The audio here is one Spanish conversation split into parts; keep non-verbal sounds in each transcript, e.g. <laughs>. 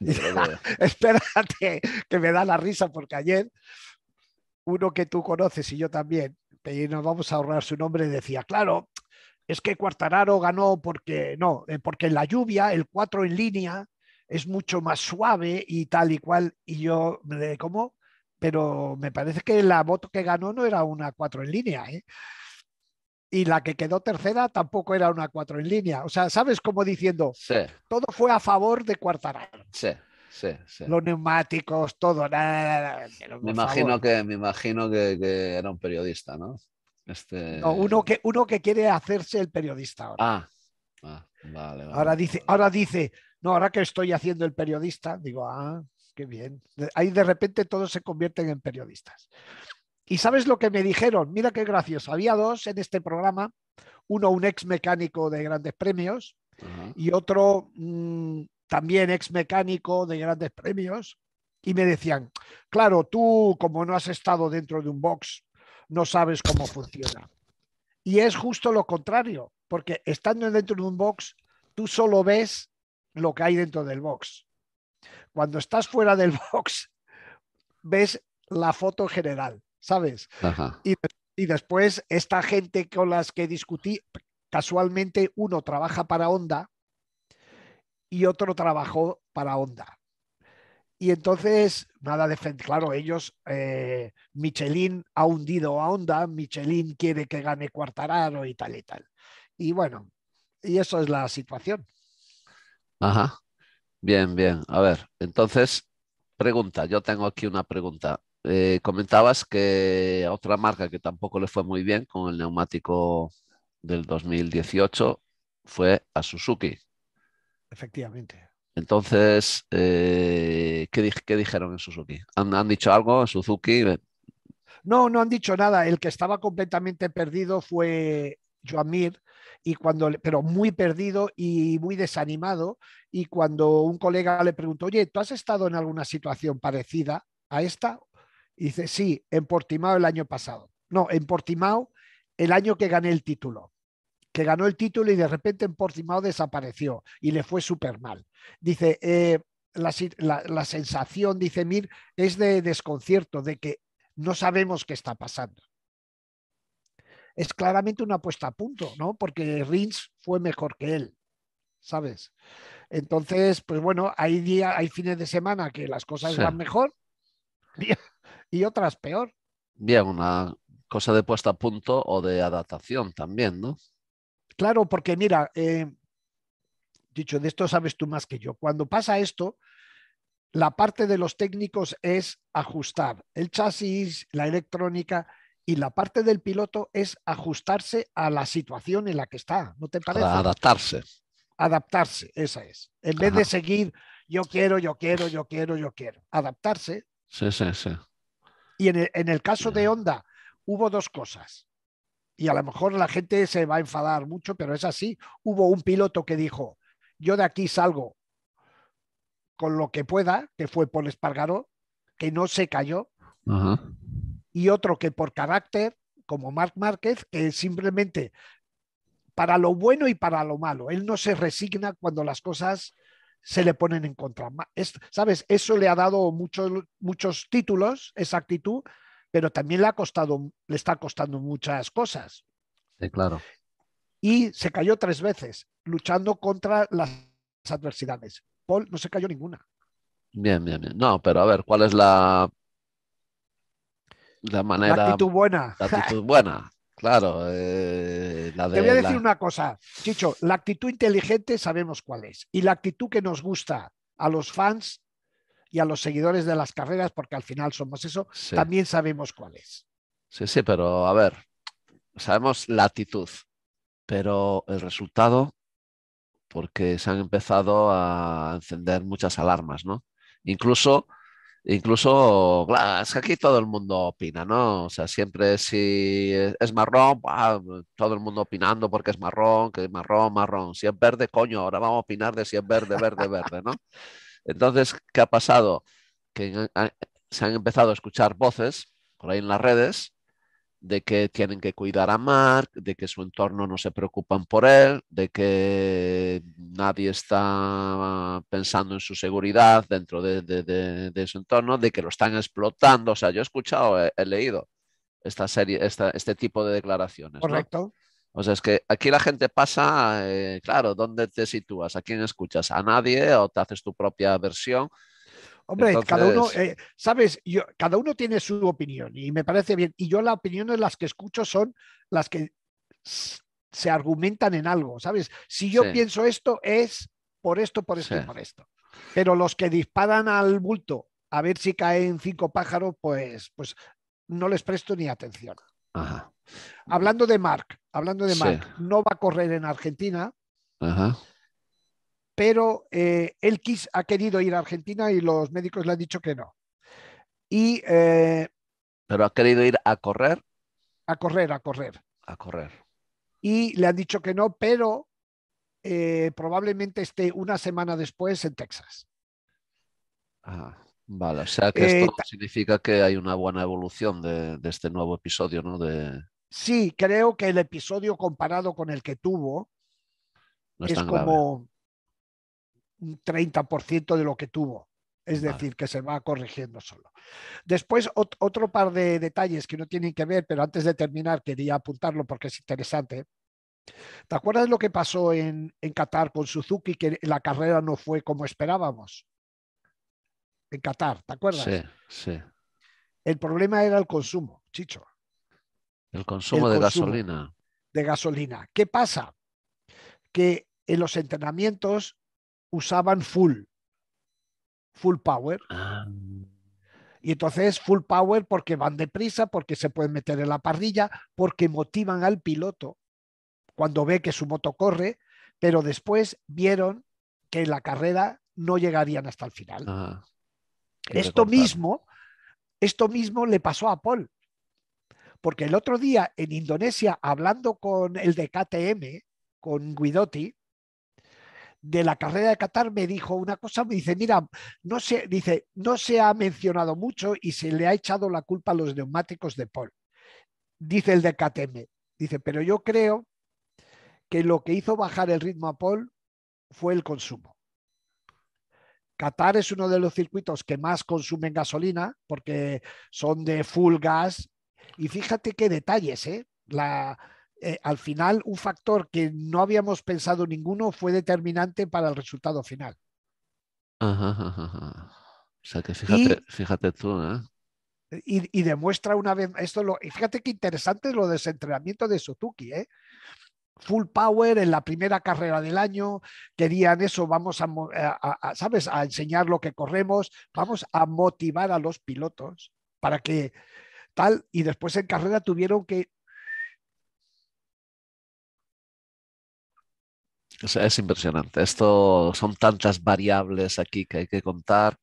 <laughs> Espérate, que me da la risa porque ayer uno que tú conoces y yo también, y nos vamos a ahorrar su nombre, decía, claro, es que Cuartararo ganó porque no, eh, porque la lluvia, el 4 en línea, es mucho más suave y tal y cual. Y yo, me ¿cómo? Pero me parece que la moto que ganó no era una 4 en línea, ¿eh? y la que quedó tercera tampoco era una cuatro en línea. O sea, ¿sabes? cómo diciendo, todo fue a favor de Cuartararo. Sí. Sí, sí. Los neumáticos, todo. me, imagino que, me imagino que, era un periodista, este ¿no? uno, que, uno que quiere hacerse el periodista ahora. Ah, ah vale, ahora, dice, ahora dice, no, ahora que estoy haciendo el periodista, digo, ah, qué bien. Ahí de repente todos se convierten en periodistas. ¿Y sabes lo que me dijeron? Mira qué gracioso. Había dos en este programa, uno un ex mecánico de grandes premios y otro mm, también ex mecánico de grandes premios. Y me decían, claro, tú como no has estado dentro de un box, no sabes cómo funciona. Y es justo lo contrario, porque estando dentro de un box, tú solo ves lo que hay dentro del box. Cuando estás fuera del <laughs> box, ves la foto general. ¿sabes? Y, después esta gente con las que discutí, casualmente uno trabaja para Honda y otro trabajó para Honda. Y entonces, nada de claro, ellos, eh, Michelin ha hundido a Honda, Michelin quiere que gane Cuartararo y tal y tal. Y bueno, y eso es la situación. Ajá. Bien, bien. A ver, entonces, pregunta, yo tengo aquí una pregunta. Eh, comentabas que otra marca que tampoco le fue muy bien con el neumático del 2018 fue a Suzuki. Efectivamente. Entonces, eh, ¿qué, dijeron en Suzuki? ¿Han, dicho algo en Suzuki? No, no han dicho nada. El que estaba completamente perdido fue Joan y cuando, pero muy perdido y muy desanimado. Y cuando un colega le preguntó, oye, ¿tú has estado en alguna situación parecida a esta? dice, sí, en Portimao el año pasado. No, en Portimao el año que gané el título. Que ganó el título y de repente en Portimao desapareció y le fue súper mal. Dice, eh, la, sensación, dice Mir, es de desconcierto, de que no sabemos qué está pasando. Es claramente una apuesta a punto, ¿no? Porque Rins fue mejor que él, ¿sabes? Entonces, pues bueno, hay, día, hay fines de semana que las cosas van mejor. <laughs> y otras peor. Bien, una cosa de puesta a punto o de adaptación también, ¿no? Claro, porque mira, eh, dicho de esto sabes tú más que yo. Cuando pasa esto, la parte de los técnicos es ajustar el chasis, la electrónica, y la parte del piloto es ajustarse a la situación en la que está, ¿no te parece? Adaptarse. Adaptarse, esa es. En vez de seguir, yo quiero, yo quiero, yo quiero, yo quiero. Adaptarse. Sí, sí, sí. Y en el, caso de Honda hubo dos cosas. Y a lo mejor la gente se va a enfadar mucho, pero es así. Hubo un piloto que dijo, yo de aquí salgo con lo que pueda, que fue Paul Espargaró, que no se cayó. Y otro que por carácter, como Marc Márquez, que simplemente para lo bueno y para lo malo, él no se resigna cuando las cosas se le ponen en contra. ¿Sabes? Eso le ha dado muchos, muchos títulos, esa actitud, pero también le, ha costado, le está costando muchas cosas. Sí, claro. Y se cayó tres veces, luchando contra las adversidades. Paul no se cayó ninguna. Bien, bien, bien. No, pero a ver, ¿cuál es la, la manera. La actitud buena. La actitud buena. Claro. Eh, la Te voy a decir una cosa, Chicho, la actitud inteligente sabemos cuál es. Y la actitud que nos gusta a los fans y a los seguidores de las carreras, porque al final somos eso, también sabemos cuál es. Sí, sí, pero a ver, sabemos la actitud, pero el resultado, porque se han empezado a encender muchas alarmas, ¿no? Incluso Incluso, es que aquí todo el mundo opina, ¿no? O sea, siempre si es marrón, ah, todo el mundo opinando porque es marrón, que es marrón, marrón. Si es verde, coño, ahora vamos a opinar de si es verde, verde, verde, ¿no? Entonces, ¿qué ha pasado? Que se han empezado a escuchar voces por ahí en las redes de que tienen que cuidar a Mark, de que su entorno no se preocupan por él, de que nadie está pensando en su seguridad dentro de, su entorno, de que lo están explotando. O sea, yo he escuchado, he, leído esta serie, este tipo de declaraciones. Correcto. O sea, es que aquí la gente pasa, eh, claro, ¿dónde te sitúas? ¿A quién escuchas? ¿A nadie o te haces tu propia versión? Hombre, cada uno, eh, sabes, yo, cada uno tiene su opinión y me parece bien. Y yo las opiniones las que escucho son las que se argumentan en algo, ¿sabes? Si yo pienso esto es por esto, por esto por esto. Pero los que disparan al bulto a ver si caen cinco pájaros, pues, pues no les presto ni atención. Hablando de Mark, hablando de Mark, no va a correr en Argentina. Ajá pero eh, él quis ha querido ir a Argentina y los médicos le han dicho que no. Eh, ¿Pero ha querido ir a correr? A correr, a correr. A correr. Y le han dicho que no, pero eh, probablemente esté una semana después en Texas. Ah, vale, o sea que esto significa que hay una buena evolución de, este nuevo episodio, ¿no? De... Sí, creo que el episodio comparado con el que tuvo es, como, un 30% de lo que tuvo. Es decir, que se va corrigiendo solo. Después, otro par de detalles que no tienen que ver, pero antes de terminar quería apuntarlo porque es interesante. ¿Te acuerdas lo que pasó en, en Qatar con Suzuki, que la carrera no fue como esperábamos? En Qatar, ¿te acuerdas? Sí, sí. El problema era el consumo, Chicho. El consumo de gasolina. De gasolina. ¿Qué pasa? Que en los entrenamientos usaban full, full power. Ah. Y entonces full power porque van deprisa, porque se pueden meter en la parrilla, porque motivan al piloto cuando ve que su moto corre, pero después vieron que en la carrera no llegarían hasta el final. Ah, esto mismo, esto mismo le pasó a Paul. Porque el otro día en Indonesia, hablando con el de KTM, con Guidotti, de la carrera de Qatar me dijo una cosa, me dice, mira, no se, dice, no se ha mencionado mucho y se le ha echado la culpa a los neumáticos de Paul, dice el de KTM. Dice, pero yo creo que lo que hizo bajar el ritmo a Paul fue el consumo. Qatar es uno de los circuitos que más consumen gasolina porque son de full gas. Y fíjate qué detalles, ¿eh? La, eh, al final un factor que no habíamos pensado ninguno fue determinante para el resultado final. Ajá, O sea que fíjate, fíjate tú, ¿eh? Y, demuestra una vez esto lo, y fíjate qué interesante es lo desentrenamiento de Sotuki ¿eh? Full power en la primera carrera del año, querían eso, vamos eh, a, a, ¿sabes? A enseñar lo que corremos, vamos a motivar a los pilotos para que tal, y después en carrera tuvieron que Es, impresionante. Esto son tantas variables aquí que hay que contar.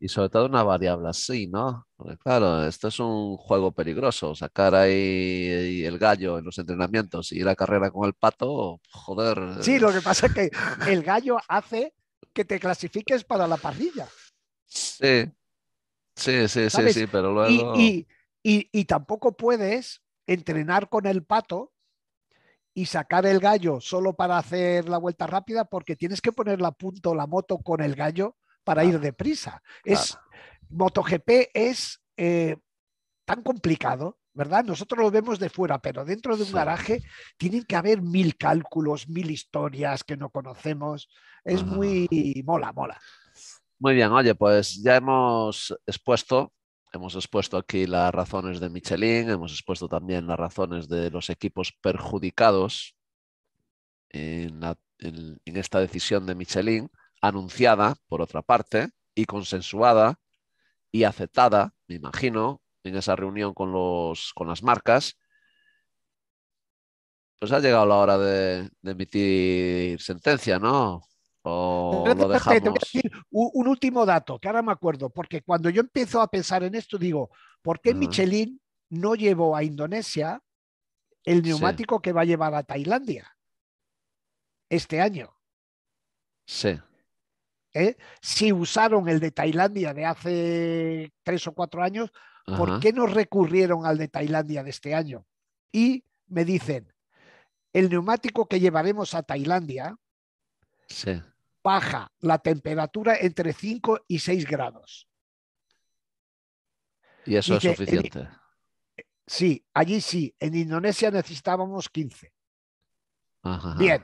Y sobre todo una variable así, ¿no? claro, esto es un juego peligroso. Sacar ahí el gallo en los entrenamientos y ir a carrera con el pato, joder. Sí, lo que pasa es que el gallo hace que te clasifiques para la parrilla. Sí, sí, sí, sí, sí, pero luego. y tampoco puedes entrenar con el pato y sacar el gallo solo para hacer la vuelta rápida porque tienes que ponerla a punto la moto con el gallo para ir deprisa. Es, MotoGP es eh, tan complicado, ¿verdad? Nosotros lo vemos de fuera, pero dentro de un garaje tienen que haber mil cálculos, mil historias que no conocemos. Es muy mola, mola. Muy bien, oye, pues ya hemos expuesto Hemos expuesto aquí las razones de Michelin, hemos expuesto también las razones de los equipos perjudicados en, esta decisión de Michelin, anunciada, por otra parte, y consensuada y aceptada, me imagino, en esa reunión con, los, con las marcas. Pues ha llegado la hora de emitir sentencia, ¿no, un, último dato, que ahora me acuerdo, porque cuando yo empiezo a pensar en esto, digo, ¿por qué Michelin no llevó a Indonesia el neumático que va a llevar a Tailandia este año? Sí. ¿Eh? Si usaron el de Tailandia de hace tres o cuatro años, ¿por qué no recurrieron al de Tailandia de este año? Y me dicen, el neumático que llevaremos a Tailandia sí baja la temperatura entre 5 y 6 grados. Y eso es suficiente. sí, allí sí. En Indonesia necesitábamos 15. Bien.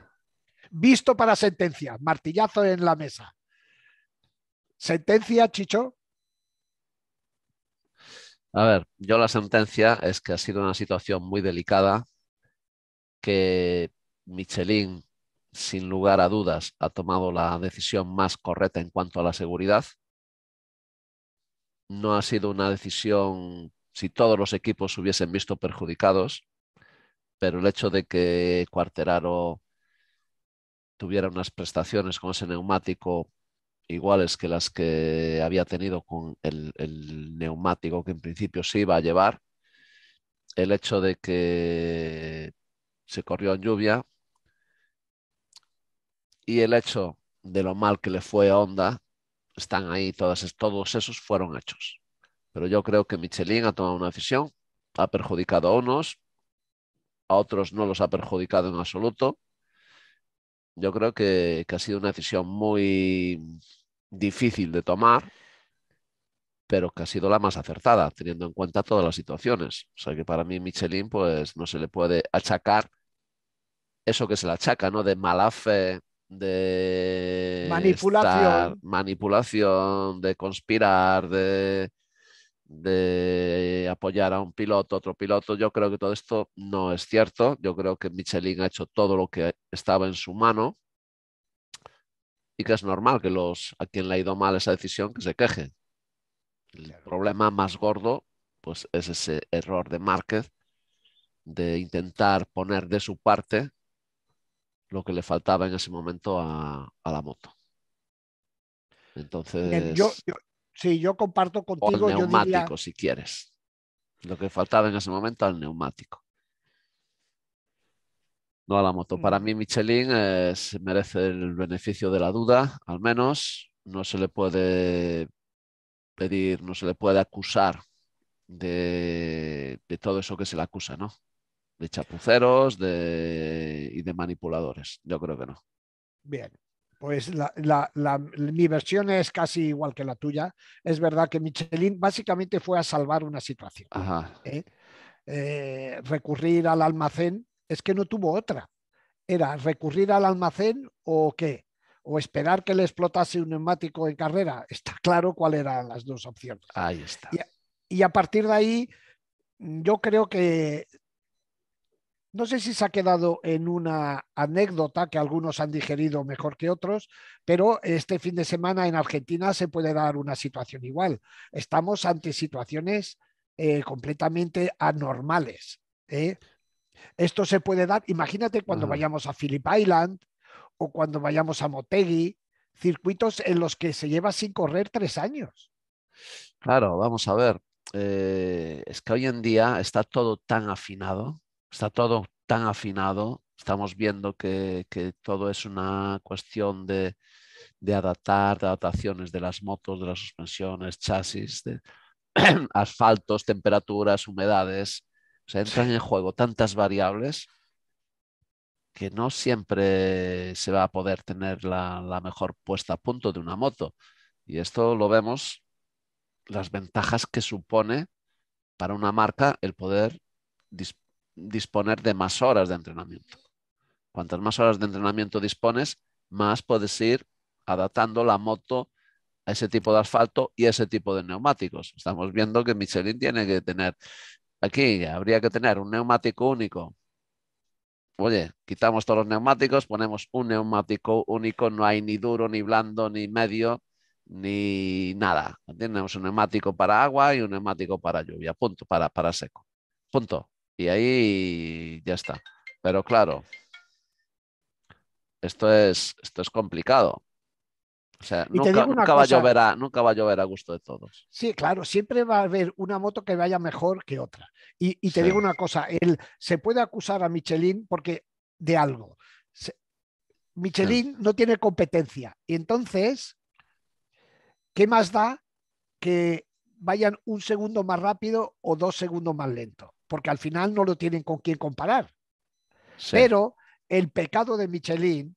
Visto para sentencia. Martillazo en la mesa. ¿Sentencia, Chicho? A ver, yo la sentencia es que ha sido una situación muy delicada, que Michelin sin lugar a dudas, ha tomado la decisión más correcta en cuanto a la seguridad. No ha sido una decisión si todos los equipos hubiesen visto perjudicados, pero el hecho de que Cuarteraro tuviera unas prestaciones con ese neumático iguales que las que había tenido con el, el neumático que en principio se iba a llevar, el hecho de que se corrió en lluvia, y el hecho de lo mal que le fue a Honda están ahí, todos esos fueron hechos. Pero yo creo que Michelin ha tomado una decisión, ha perjudicado a unos, a otros no los ha perjudicado en absoluto. Yo creo que, ha sido una decisión muy difícil de tomar, pero que ha sido la más acertada, teniendo en cuenta todas las situaciones. O sea que para mí Michelin pues no se le puede achacar eso que se le achaca, ¿no? De mala fe, de manipulación, de conspirar, de, apoyar a un piloto, otro piloto. Yo creo que todo esto no es cierto. Yo creo que Michelin ha hecho todo lo que estaba en su mano y que es normal que los a quien le ha ido mal esa decisión que se queje. El problema más gordo pues es ese error de Márquez de intentar poner de su parte lo que le faltaba en ese momento a, la moto. Entonces. Yo, yo, sí, yo comparto contigo. O el neumático, si quieres. Lo que faltaba en ese momento al neumático. No a la moto. Para mm. mí, Michelin eh, se merece el beneficio de la duda, al menos. No se le puede pedir, no se le puede acusar de, de todo eso que se le acusa, ¿no? de chapuceros y de manipuladores. Yo creo que no. Bien, pues la, mi versión es casi igual que la tuya. Es verdad que Michelin básicamente fue a salvar una situación. ¿eh? Eh, recurrir al almacén es que no tuvo otra. Era recurrir al almacén o qué? O esperar que le explotase un neumático en carrera. Está claro cuáles eran las dos opciones. Ahí está. y a partir de ahí, yo creo que no sé si se ha quedado en una anécdota que algunos han digerido mejor que otros, pero este fin de semana en Argentina se puede dar una situación igual. Estamos ante situaciones eh, completamente anormales. ¿eh? Esto se puede dar, imagínate cuando vayamos a Phillip Island o cuando vayamos a Motegi, circuitos en los que se lleva sin correr tres años. Claro, vamos a ver. Eh, es que hoy en día está todo tan afinado está todo tan afinado, estamos viendo que, todo es una cuestión de, adaptar, de adaptaciones de las motos, de las suspensiones, chasis, de <clears throat> asfaltos, temperaturas, humedades. Se entran en juego tantas variables que no siempre se va a poder tener la, la mejor puesta a punto de una moto. Y esto lo vemos, las ventajas que supone para una marca el poder disponer de más horas de entrenamiento. Cuantas más horas de entrenamiento dispones, más puedes ir adaptando la moto a ese tipo de asfalto y a ese tipo de neumáticos. Estamos viendo que Michelin tiene que tener, aquí habría que tener un neumático único. Oye, quitamos todos los neumáticos, ponemos un neumático único, no hay ni duro, ni blando, ni medio, ni nada. Tenemos un neumático para agua y un neumático para lluvia, punto, para, para seco. Punto. Y ahí ya está. Pero claro, esto es, esto es complicado. O sea, nunca, va a llover a, nunca va a a gusto de todos. Sí, claro, siempre va a haber una moto que vaya mejor que otra. Y, te digo una cosa, él, se puede acusar a Michelin porque de algo. Michelin no tiene competencia. Y entonces, ¿qué más da que vayan un segundo más rápido o dos segundos más lento? porque al final no lo tienen con quién comparar. Pero el pecado de Michelin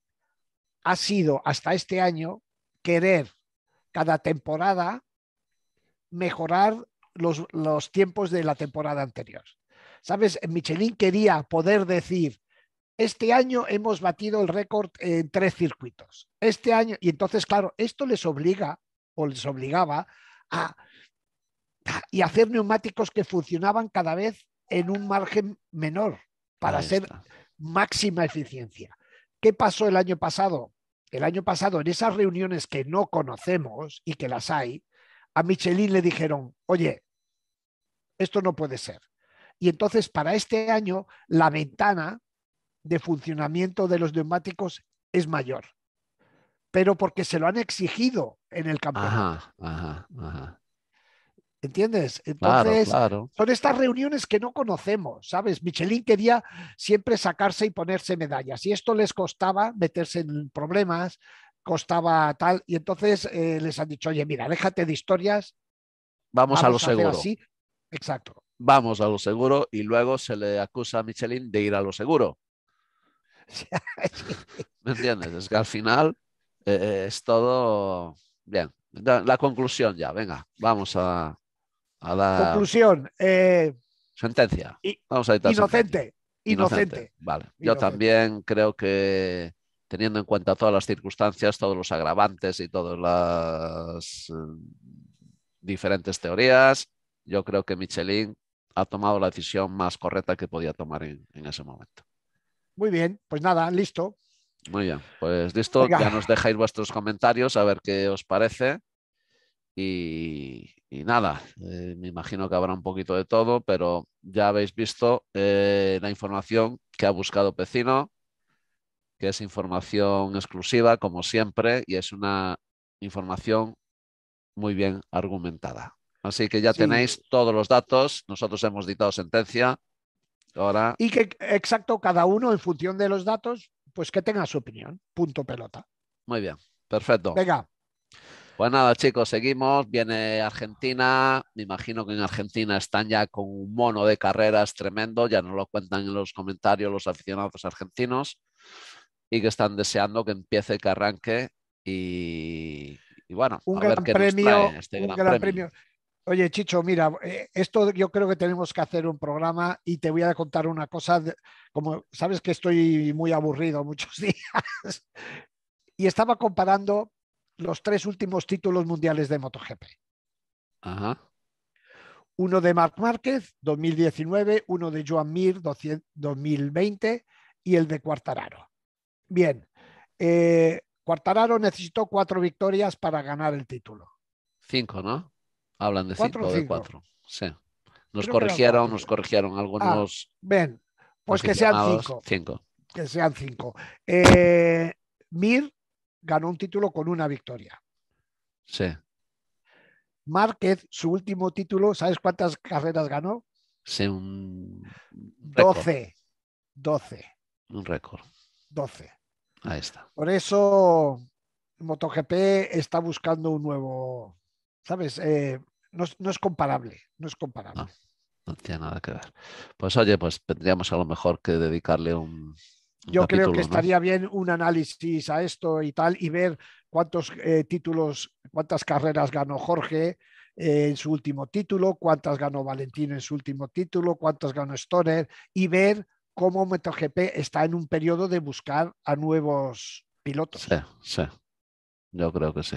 ha sido hasta este año querer cada temporada mejorar los, tiempos de la temporada anterior. ¿Sabes? Michelin quería poder decir, este año hemos batido el récord en tres circuitos. Este año, y entonces, claro, esto les obliga o les obligaba a, y hacer neumáticos que funcionaban cada vez en un margen menor para ser máxima eficiencia. ¿Qué pasó el año pasado? El año pasado, en esas reuniones que no conocemos y que las hay, a Michelin le dijeron, oye, esto no puede ser. Y entonces, para este año, la ventana de funcionamiento de los neumáticos es mayor, pero porque se lo han exigido en el campeonato. Ajá, ajá, ajá. ¿Entiendes? Entonces, son estas reuniones que no conocemos, ¿sabes? Michelin quería siempre sacarse y ponerse medallas, y esto les costaba meterse en problemas, costaba tal, y entonces eh, les han dicho, oye, mira, déjate de historias. Vamos, a lo seguro. Exacto. Vamos a lo seguro, y luego se le acusa a Michelin de ir a lo seguro. <laughs> ¿Me entiendes? Es que al final eh, es todo bien. La conclusión ya, venga, vamos a, a la... Conclusión. Eh, sentencia. Vamos a inocente, inocente. Vale. Yo también creo que teniendo en cuenta todas las circunstancias, todos los agravantes y todas las eh, diferentes teorías, yo creo que Michelin ha tomado la decisión más correcta que podía tomar en, ese momento. Muy bien, pues nada, listo. Muy bien, pues listo, ya nos dejáis vuestros comentarios a ver qué os parece. Y, y nada, eh, me imagino que habrá un poquito de todo, pero ya habéis visto eh, la información que ha buscado Pecino, que es información exclusiva, como siempre, y es una información muy bien argumentada. Así que ya tenéis todos los datos, nosotros hemos dictado sentencia. Ahora... Y que, exacto, cada uno en función de los datos, pues que tenga su opinión. Punto pelota. Muy bien, perfecto. Venga, pues nada, chicos, seguimos. Viene Argentina. Me imagino que en Argentina están ya con un mono de carreras tremendo. Ya no lo cuentan en los comentarios los aficionados argentinos y que están deseando que empiece, que arranque. Y, bueno, a ver qué nos este gran, premio. Oye, Chicho, mira, eh, esto yo creo que tenemos que hacer un programa y te voy a contar una cosa. Como sabes que estoy muy aburrido muchos <laughs> días y estaba comparando los tres últimos títulos mundiales de MotoGP. Uno de Marc Márquez, 2019, uno de Joan Mir, 2020 y el de Cuartararo. Bien, Cuartararo eh, necesitó cuatro victorias para ganar el título. Cinco, ¿no? Hablan de cinco, de cuatro. Sí. Nos corrigieron, nos corrigieron algunos. Ven, ah, pues que sean cinco. Cinco. Que sean cinco. Eh, Mir ganó un título con una victoria. Sí. Márquez, su último título, ¿sabes cuántas carreras ganó? Sí, un. 12. 12. Un récord. 12. Ahí está. Por eso MotoGP está buscando un nuevo. ¿Sabes? Eh, no, es comparable. No es comparable. no tiene nada que ver. Pues oye, pues tendríamos a lo mejor que dedicarle un, yo creo que estaría bien un análisis a esto y tal y ver cuántos eh, títulos, cuántas carreras ganó Jorge eh, en su último título, cuántas ganó Valentín en su último título, cuántas ganó Stoner y ver cómo MotoGP está en un periodo de buscar a nuevos pilotos. Sí, sí. Yo creo que sí.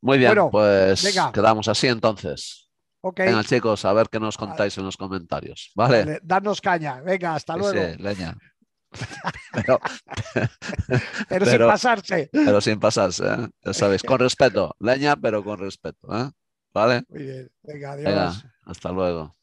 Muy bien, pues quedamos así entonces. Okay. Venga, chicos, a ver qué nos ah. contáis en los comentarios. Vale. Danos caña. Venga, hasta luego. leña. <laughs> pero, sin pasarse. Pero sin pasarse, ¿eh? ya sabéis, con respeto, leña, pero con respeto. ¿eh? ¿Vale? hasta luego.